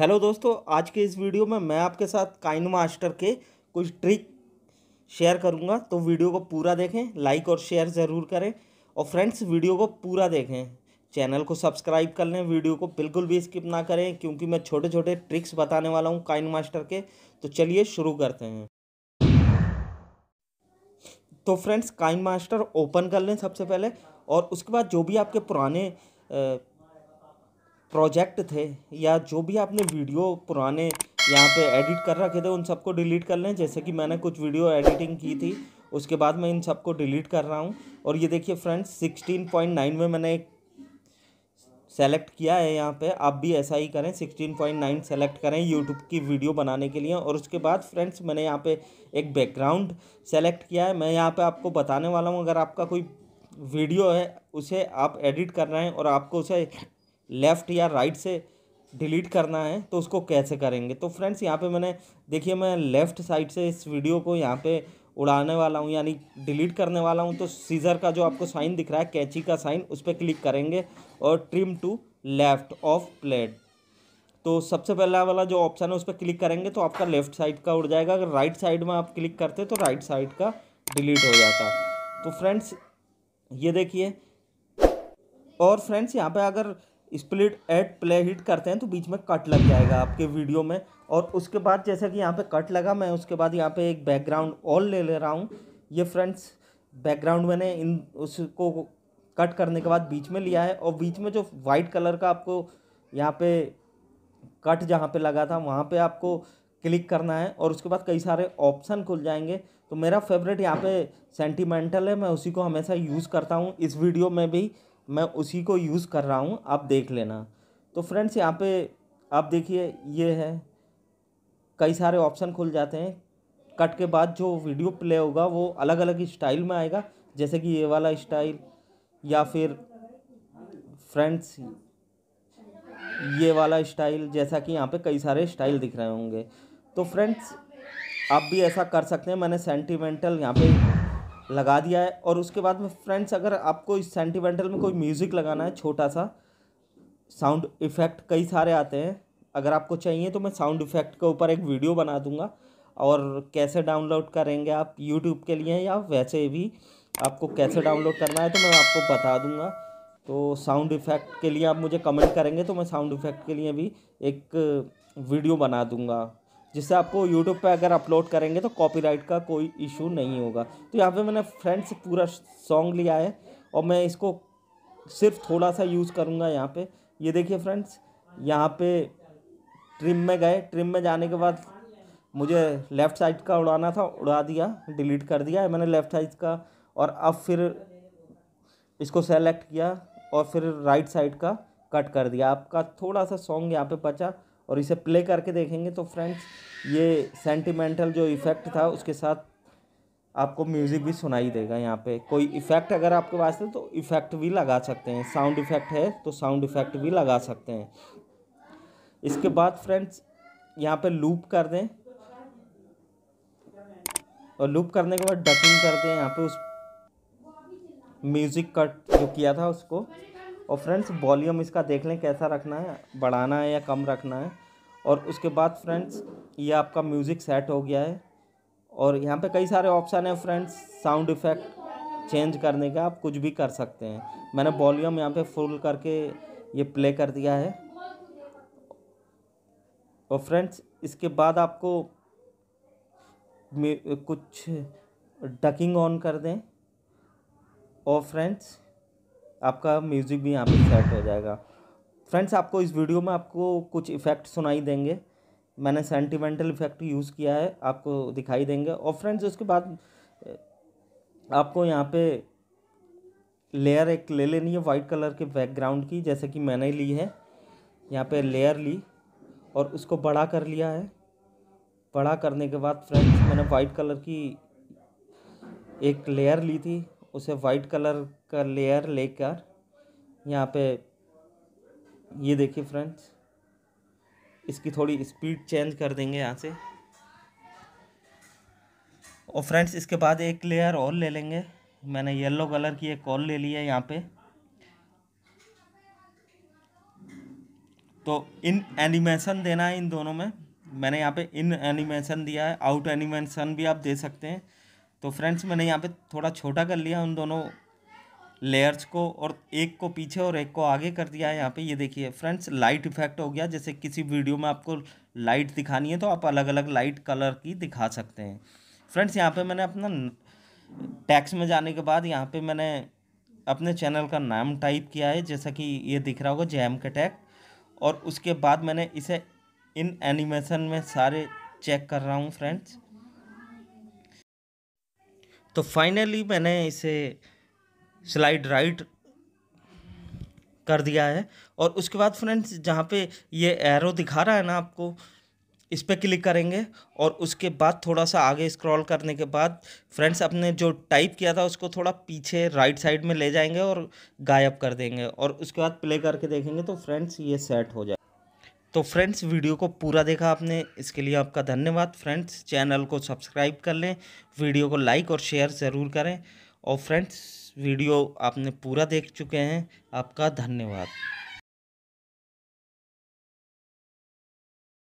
hello दोस्तों आज के इस वीडियो में मैं आपके साथ काइन मास्टर के कुछ ट्रिक शेयर करूंगा तो वीडियो को पूरा देखें लाइक और शेयर ज़रूर करें और फ्रेंड्स वीडियो को पूरा देखें चैनल को सब्सक्राइब कर लें वीडियो को बिल्कुल भी स्किप ना करें क्योंकि मैं छोटे छोटे ट्रिक्स बताने वाला हूँ काइन मास्टर के तो चलिए शुरू करते हैं तो फ्रेंड्स काइन मास्टर ओपन कर लें सबसे पहले और उसके बाद जो भी आपके पुराने प्रोजेक्ट थे या जो भी आपने वीडियो पुराने यहाँ पे एडिट कर रखे थे उन सबको डिलीट कर लें जैसे कि मैंने कुछ वीडियो एडिटिंग की थी उसके बाद मैं इन सबको डिलीट कर रहा हूँ और ये देखिए फ्रेंड्स सिक्सटीन पॉइंट नाइन में मैंने एक सेलेक्ट किया है यहाँ पे आप भी ऐसा ही करें सिक्सटीन पॉइंट नाइन सेलेक्ट करें यूट्यूब की वीडियो बनाने के लिए और उसके बाद फ्रेंड्स मैंने यहाँ पे एक बैकग्राउंड सेलेक्ट किया है मैं यहाँ पे आपको बताने वाला हूँ अगर आपका कोई वीडियो है उसे आप एडिट कर रहे हैं और आपको उसे लेफ़्ट या राइट से डिलीट करना है तो उसको कैसे करेंगे तो फ्रेंड्स यहाँ पे मैंने देखिए मैं लेफ़्ट साइड से इस वीडियो को यहाँ पे उड़ाने वाला हूँ यानी डिलीट करने वाला हूँ तो सीज़र का जो आपको साइन दिख रहा है कैची का साइन उस पर क्लिक करेंगे और trim to left of plate तो सबसे पहला वाला जो ऑप्शन है उस पर क्लिक करेंगे तो आपका लेफ़्ट साइड का उड़ जाएगा अगर राइट साइड में आप क्लिक करते तो राइट साइड का डिलीट हो जाता तो फ्रेंड्स ये देखिए और फ्रेंड्स यहाँ पे अगर स्प्लिट एट प्ले हिट करते हैं तो बीच में कट लग जाएगा आपके वीडियो में और उसके बाद जैसा कि यहाँ पे कट लगा मैं उसके बाद यहाँ पे एक बैकग्राउंड ऑल ले ले रहा हूँ ये फ्रेंड्स बैकग्राउंड मैंने इन उसको कट करने के बाद बीच में लिया है और बीच में जो वाइट कलर का आपको यहाँ पे कट जहाँ पे लगा था वहाँ पे आपको क्लिक करना है और उसके बाद कई सारे ऑप्शन खुल जाएंगे तो मेरा फेवरेट यहाँ पे सेंटिमेंटल है मैं उसी को हमेशा यूज़ करता हूँ इस वीडियो में भी मैं उसी को यूज़ कर रहा हूँ आप देख लेना तो फ्रेंड्स यहाँ पे आप देखिए ये है कई सारे ऑप्शन खुल जाते हैं कट के बाद जो वीडियो प्ले होगा वो अलग अलग स्टाइल में आएगा जैसे कि ये वाला स्टाइल या फिर फ्रेंड्स ये वाला स्टाइल जैसा कि यहाँ पे कई सारे स्टाइल दिख रहे होंगे तो फ्रेंड्स आप भी ऐसा कर सकते हैं मैंने सेंटिमेंटल यहाँ पे लगा दिया है और उसके बाद में फ्रेंड्स अगर आपको इस सेंटिमेंटल में कोई म्यूज़िक लगाना है छोटा सा साउंड इफ़ेक्ट कई सारे आते हैं अगर आपको चाहिए तो मैं साउंड इफ़ेक्ट के ऊपर एक वीडियो बना दूंगा और कैसे डाउनलोड करेंगे आप यूट्यूब के लिए या वैसे भी आपको कैसे डाउनलोड करना है तो मैं आपको बता दूँगा तो साउंड इफ़ेक्ट के लिए आप मुझे कमेंट करेंगे तो मैं साउंड इफ़ेक्ट के लिए भी एक वीडियो बना दूँगा जिससे आपको यूट्यूब पे अगर अपलोड करेंगे तो कॉपीराइट का कोई इशू नहीं होगा तो यहाँ पे मैंने फ्रेंड्स पूरा सॉन्ग लिया है और मैं इसको सिर्फ थोड़ा सा यूज़ करूँगा यहाँ पे ये देखिए फ्रेंड्स यहाँ पे ट्रिम में गए ट्रिम में जाने के बाद मुझे लेफ़्ट साइड का उड़ाना था उड़ा दिया डिलीट कर दिया मैंने लेफ़्ट साइड का और अब फिर इसको सेलेक्ट किया और फिर राइट साइड का कट कर दिया आपका थोड़ा सा सॉन्ग यहाँ पर बचा और इसे प्ले करके देखेंगे तो फ्रेंड्स ये सेंटिमेंटल जो इफ़ेक्ट था उसके साथ आपको म्यूज़िक भी सुनाई देगा यहाँ पे कोई इफ़ेक्ट अगर आपके पास है तो इफ़ेक्ट भी लगा सकते हैं साउंड इफ़ेक्ट है तो साउंड इफ़ेक्ट भी लगा सकते हैं इसके बाद फ्रेंड्स यहाँ पे लूप कर दें और लूप करने के बाद डकिंग कर दें यहाँ पे उस म्यूज़िक कट जो किया था उसको और फ्रेंड्स वॉल्यूम इसका देख लें कैसा रखना है बढ़ाना है या कम रखना है और उसके बाद फ्रेंड्स ये आपका म्यूज़िक सेट हो गया है और यहाँ पे कई सारे ऑप्शन हैं फ्रेंड्स साउंड इफ़ेक्ट चेंज करने का आप कुछ भी कर सकते हैं मैंने वॉल्यूम यहाँ पे फुल करके ये प्ले कर दिया है और फ्रेंड्स इसके बाद आपको कुछ डकिंग ऑन कर दें और फ्रेंड्स आपका म्यूज़िक भी यहाँ पे सेट हो जाएगा फ्रेंड्स आपको इस वीडियो में आपको कुछ इफ़ेक्ट सुनाई देंगे मैंने सेंटिमेंटल इफ़ेक्ट यूज़ किया है आपको दिखाई देंगे और फ्रेंड्स उसके बाद आपको यहाँ पे लेयर एक ले लेनी है वाइट कलर के बैकग्राउंड की जैसे कि मैंने ली है यहाँ पे लेयर ली और उसको बड़ा कर लिया है बड़ा करने के बाद फ्रेंड्स मैंने वाइट कलर की एक लेयर ली थी उसे वाइट कलर का लेयर लेकर यहाँ पे ये देखिए फ्रेंड्स इसकी थोड़ी स्पीड चेंज कर देंगे यहाँ से और फ्रेंड्स इसके बाद एक लेयर और ले लेंगे मैंने येलो कलर की एक और ले ली है यहाँ पे तो इन एनिमेशन देना है इन दोनों में मैंने यहाँ पे इन एनिमेशन दिया है आउट एनिमेशन भी आप दे सकते हैं तो फ्रेंड्स मैंने यहाँ पे थोड़ा छोटा कर लिया उन दोनों लेयर्स को और एक को पीछे और एक को आगे कर दिया है यहाँ पे ये देखिए फ्रेंड्स लाइट इफेक्ट हो गया जैसे किसी वीडियो में आपको लाइट दिखानी है तो आप अलग अलग लाइट कलर की दिखा सकते हैं फ्रेंड्स यहाँ पे मैंने अपना टैक्स में जाने के बाद यहाँ पे मैंने अपने चैनल का नाम टाइप किया है जैसा कि ये दिख रहा होगा जैम का टैग और उसके बाद मैंने इसे इन एनिमेशन में सारे चेक कर रहा हूँ फ्रेंड्स तो फाइनली मैंने इसे स्लाइड राइट कर दिया है और उसके बाद फ्रेंड्स जहाँ पे ये एरो दिखा रहा है ना आपको इस पर क्लिक करेंगे और उसके बाद थोड़ा सा आगे स्क्रॉल करने के बाद फ्रेंड्स अपने जो टाइप किया था उसको थोड़ा पीछे राइट साइड में ले जाएंगे और गायब कर देंगे और उसके बाद प्ले करके देखेंगे तो फ्रेंड्स ये सेट हो जाए तो फ्रेंड्स वीडियो को पूरा देखा आपने इसके लिए आपका धन्यवाद फ्रेंड्स चैनल को सब्सक्राइब कर लें वीडियो को लाइक और शेयर ज़रूर करें और फ्रेंड्स वीडियो आपने पूरा देख चुके हैं आपका धन्यवाद